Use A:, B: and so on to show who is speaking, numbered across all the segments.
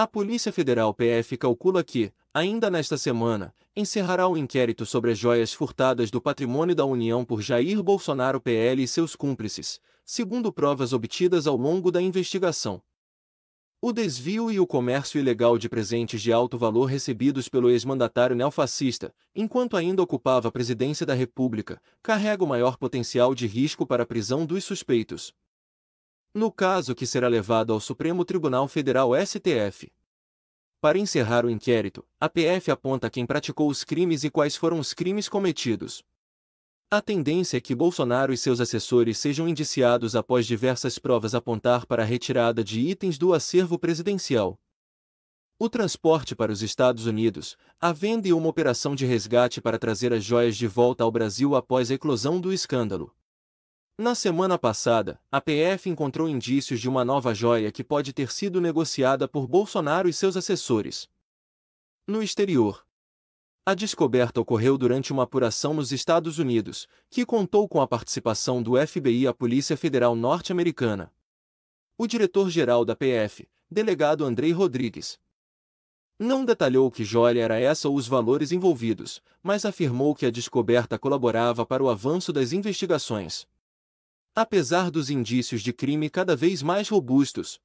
A: A Polícia Federal PF calcula que, ainda nesta semana, encerrará o um inquérito sobre as joias furtadas do patrimônio da União por Jair Bolsonaro PL e seus cúmplices, segundo provas obtidas ao longo da investigação. O desvio e o comércio ilegal de presentes de alto valor recebidos pelo ex-mandatário neofascista, enquanto ainda ocupava a presidência da República, carrega o maior potencial de risco para a prisão dos suspeitos, no caso que será levado ao Supremo Tribunal Federal STF. Para encerrar o inquérito, a PF aponta quem praticou os crimes e quais foram os crimes cometidos. A tendência é que Bolsonaro e seus assessores sejam indiciados após diversas provas apontar para a retirada de itens do acervo presidencial. O transporte para os Estados Unidos, a venda e uma operação de resgate para trazer as joias de volta ao Brasil após a eclosão do escândalo. Na semana passada, a PF encontrou indícios de uma nova joia que pode ter sido negociada por Bolsonaro e seus assessores. No exterior, a descoberta ocorreu durante uma apuração nos Estados Unidos, que contou com a participação do FBI e a Polícia Federal norte-americana. O diretor-geral da PF, delegado Andrei Rodrigues, não detalhou que joia era essa ou os valores envolvidos, mas afirmou que a descoberta colaborava para o avanço das investigações apesar dos indícios de crime cada vez mais robustos.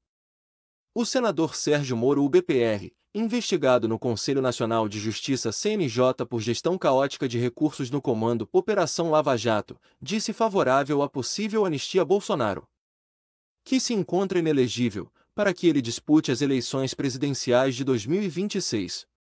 A: O senador Sérgio Moro UBPR, investigado no Conselho Nacional de Justiça CNJ por gestão caótica de recursos no comando Operação Lava Jato, disse favorável à possível anistia Bolsonaro. Que se encontra inelegível, para que ele dispute as eleições presidenciais de 2026.